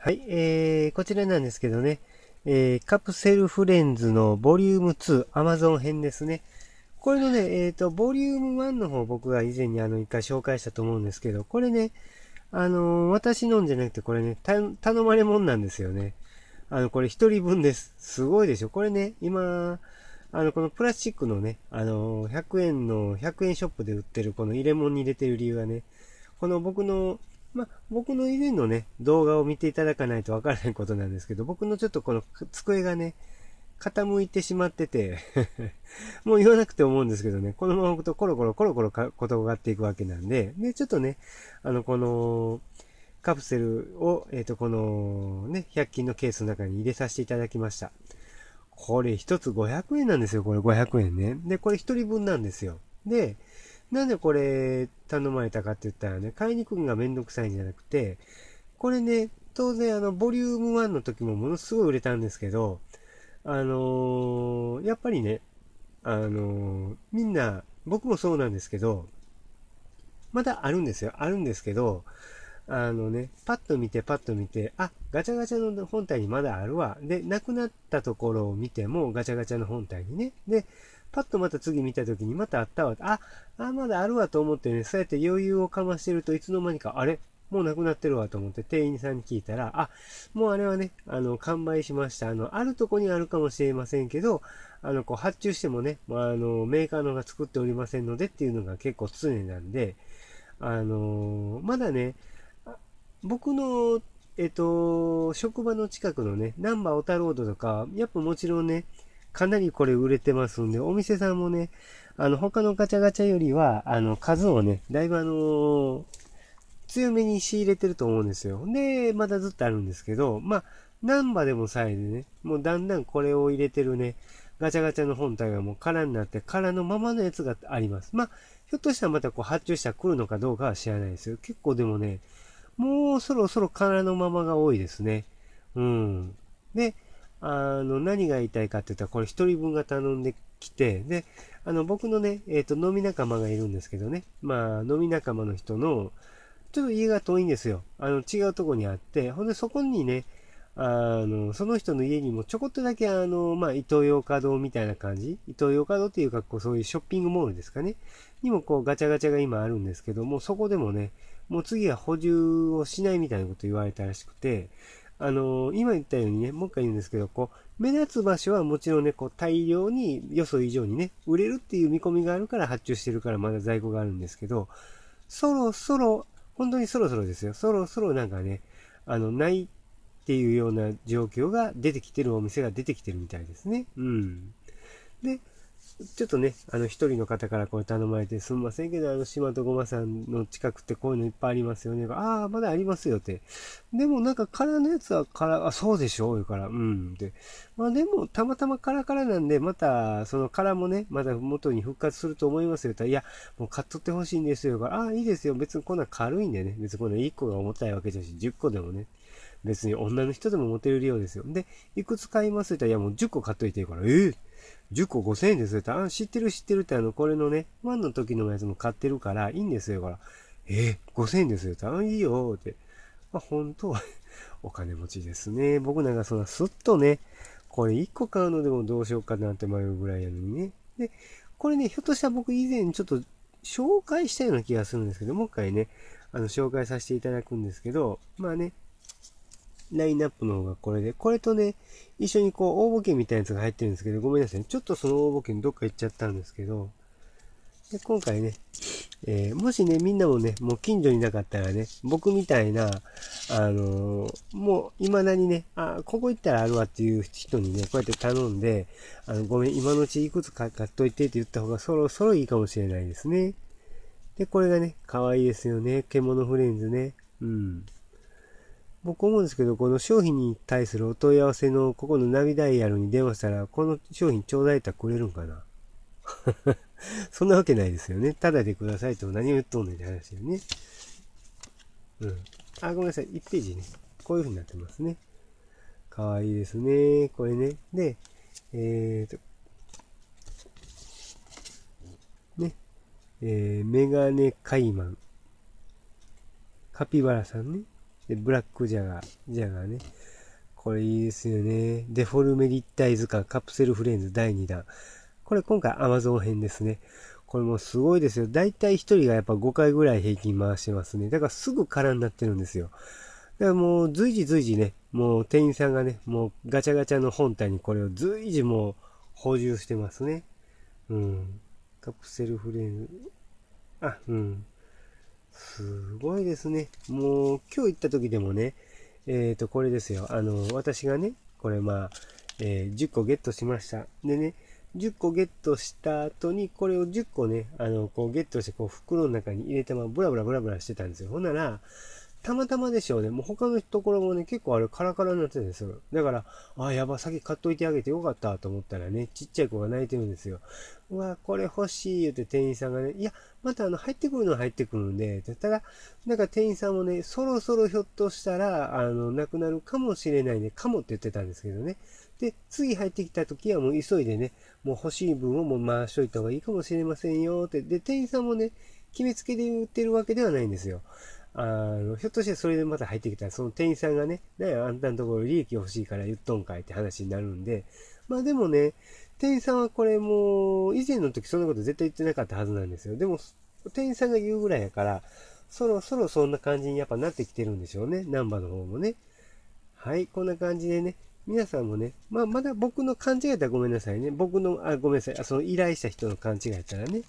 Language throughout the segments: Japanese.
はい、えー、こちらなんですけどね、えー、カプセルフレンズのボリューム2、Amazon 編ですね。これのね、えっ、ー、と、ボリューム1の方僕が以前にあの一回紹介したと思うんですけど、これね、あのー、私のんじゃなくてこれね、頼まれもんなんですよね。あの、これ一人分です。すごいでしょ。これね、今、あの、このプラスチックのね、あのー、100円の、100円ショップで売ってるこの入れ物に入れてる理由はね、この僕のまあ、僕の以前のね、動画を見ていただかないとわからないことなんですけど、僕のちょっとこの机がね、傾いてしまってて もう言わなくて思うんですけどね、このまま置くとコロコロコロコロ転がっていくわけなんで、で、ちょっとね、あの、この、カプセルを、えっ、ー、と、この、ね、100均のケースの中に入れさせていただきました。これ一つ500円なんですよ、これ500円ね。で、これ一人分なんですよ。で、なんでこれ頼まれたかって言ったらね、買いに行くのがめんどくさいんじゃなくて、これね、当然あの、ボリューム1の時もものすごい売れたんですけど、あのー、やっぱりね、あのー、みんな、僕もそうなんですけど、まだあるんですよ。あるんですけど、あのね、パッと見て、パッと見て、あ、ガチャガチャの本体にまだあるわ。で、なくなったところを見ても、ガチャガチャの本体にね。で、パッとまた次見た時にまたあったわ。あ、あ、まだあるわと思ってね、そうやって余裕をかましてるといつの間にか、あれもうなくなってるわと思って店員さんに聞いたら、あ、もうあれはね、あの、完売しました。あの、あるとこにあるかもしれませんけど、あの、こう発注してもね、まあ、あの、メーカーのが作っておりませんのでっていうのが結構常なんで、あのー、まだね、僕の、えっと、職場の近くのね、ナンバーオタロードとか、やっぱもちろんね、かなりこれ売れてますんで、お店さんもね、あの、他のガチャガチャよりは、あの、数をね、だいぶあのー、強めに仕入れてると思うんですよ。で、まだずっとあるんですけど、まあ、何波でもさえでね、もうだんだんこれを入れてるね、ガチャガチャの本体がもう空になって、空のままのやつがあります。まあ、ひょっとしたらまたこう発注したら来るのかどうかは知らないですよ。結構でもね、もうそろそろ空のままが多いですね。うん。で、あの、何が言いたいかって言ったら、これ一人分が頼んできて、で、あの、僕のね、えっ、ー、と、飲み仲間がいるんですけどね、まあ、飲み仲間の人の、ちょっと家が遠いんですよ。あの、違うとこにあって、ほんでそこにね、あの、その人の家にもちょこっとだけあの、まあ、イトーヨーカドーみたいな感じイトーヨーカドーっていうか、こう、そういうショッピングモールですかね。にもこう、ガチャガチャが今あるんですけども、そこでもね、もう次は補充をしないみたいなこと言われたらしくて、あのー、今言ったようにね、もう一回言うんですけど、こう、目立つ場所はもちろんね、こう、大量に、予想以上にね、売れるっていう見込みがあるから発注してるからまだ在庫があるんですけど、そろそろ、本当にそろそろですよ。そろそろなんかね、あの、ないっていうような状況が出てきてるお店が出てきてるみたいですね。うん。で、ちょっとね、あの、一人の方からこれ頼まれて、すんませんけど、あの、島とごまさんの近くってこういうのいっぱいありますよね。ああ、まだありますよって。でもなんか空のやつは空、あ、そうでしょうから、うん、で。まあでも、たまたま空からなんで、また、その空もね、まだ元に復活すると思いますよ。いや、もう買っとってほしいんですよ。から、ああ、いいですよ。別にこんな軽いんでね。別にこんな1個が重たいわけじゃし、10個でもね。別に女の人でも持てる量ですよ。で、いくつ買いますって言ったら、いやもう10個買っといていから、ええー10個5000円ですよって、あ、知ってる知ってるってあの、これのね、1の時のやつも買ってるから、いいんですよ、から。えー、5000円ですよって、あ、いいよって。まあ、本当はお金持ちですね。僕なんかそんなすっとね、これ1個買うのでもどうしようかなって迷うぐらいやのにね。で、これね、ひょっとしたら僕以前ちょっと紹介したような気がするんですけど、もう一回ね、あの、紹介させていただくんですけど、まあね、ラインナップの方がこれで、これとね、一緒にこう、応募券みたいなやつが入ってるんですけど、ごめんなさい。ちょっとその応募券どっか行っちゃったんですけど、で今回ね、えー、もしね、みんなもね、もう近所になかったらね、僕みたいな、あのー、もう未だにね、あ、ここ行ったらあるわっていう人にね、こうやって頼んで、あの、ごめん、今のうちいくつか買っといてって言った方がそろそろいいかもしれないですね。で、これがね、可愛いですよね。獣フレンズね。うん。僕思うんですけど、この商品に対するお問い合わせの、ここのナビダイヤルに電話したら、この商品ちょうだいってくれるんかな そんなわけないですよね。ただでくださいと何を言っとんねんって話よね。うん。あ、ごめんなさい。1ページね。こういう風になってますね。かわいいですね。これね。で、えーと、ね。えー、メガネカイマン。カピバラさんね。で、ブラックジャガー、ジャガーね。これいいですよね。デフォルメリッタ図鑑カプセルフレンズ第2弾。これ今回 Amazon 編ですね。これもすごいですよ。だいたい1人がやっぱ5回ぐらい平均回してますね。だからすぐ空になってるんですよ。だからもう随時随時ね、もう店員さんがね、もうガチャガチャの本体にこれを随時もう補充してますね。うん。カプセルフレーム。あ、うん。すごいですね。もう、今日行った時でもね、えっ、ー、と、これですよ。あの、私がね、これまあ、えー、10個ゲットしました。でね、10個ゲットした後に、これを10個ね、あの、こうゲットして、こう袋の中に入れて、まあ、ブラブラブラブラしてたんですよ。ほんなら、たまたまでしょうね。もう他のところもね、結構あれカラカラになってたんですよ。だから、あ、やば、先買っといてあげてよかったと思ったらね、ちっちゃい子が泣いてるんですよ。うわ、これ欲しい言って店員さんがね、いや、またあの、入ってくるのは入ってくるんで、ただ、なんか店員さんもね、そろそろひょっとしたら、あの、なくなるかもしれないね、かもって言ってたんですけどね。で、次入ってきた時はもう急いでね、もう欲しい分をもう回しといた方がいいかもしれませんよって、で、店員さんもね、決めつけで言ってるわけではないんですよ。あの、ひょっとしてそれでまた入ってきたら、その店員さんがね、ね、あんたのところ利益欲しいから言っとんかいって話になるんで、まあでもね、店員さんはこれもう、以前の時そんなこと絶対言ってなかったはずなんですよ。でも、店員さんが言うぐらいやから、そろそろそんな感じにやっぱなってきてるんでしょうね。ナンバの方もね。はい、こんな感じでね、皆さんもね、まあ、まだ僕の勘違いだったらごめんなさいね。僕の、あ、ごめんなさい。あその依頼した人の勘違いだったらね。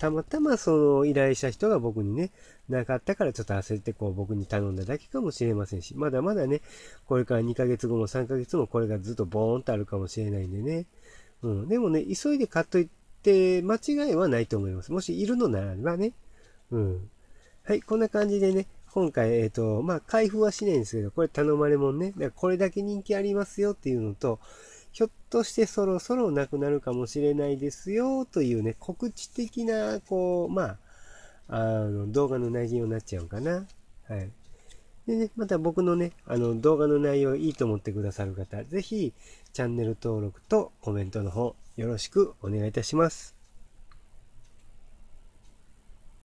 たまたまその依頼した人が僕にね、なかったからちょっと焦ってこう僕に頼んだだけかもしれませんし、まだまだね、これから2ヶ月後も3ヶ月もこれがずっとボーンとあるかもしれないんでね。うん。でもね、急いで買っといて間違いはないと思います。もしいるのならばね。うん。はい、こんな感じでね、今回、えっ、ー、と、まあ、開封はしないんですけど、これ頼まれもんね。だからこれだけ人気ありますよっていうのと、ひょっとしてそろそろなくなるかもしれないですよというね、告知的な、こう、まあ、あの、動画の内容になっちゃうかな。はい。でね、また僕のね、あの、動画の内容いいと思ってくださる方、ぜひ、チャンネル登録とコメントの方、よろしくお願いいたします。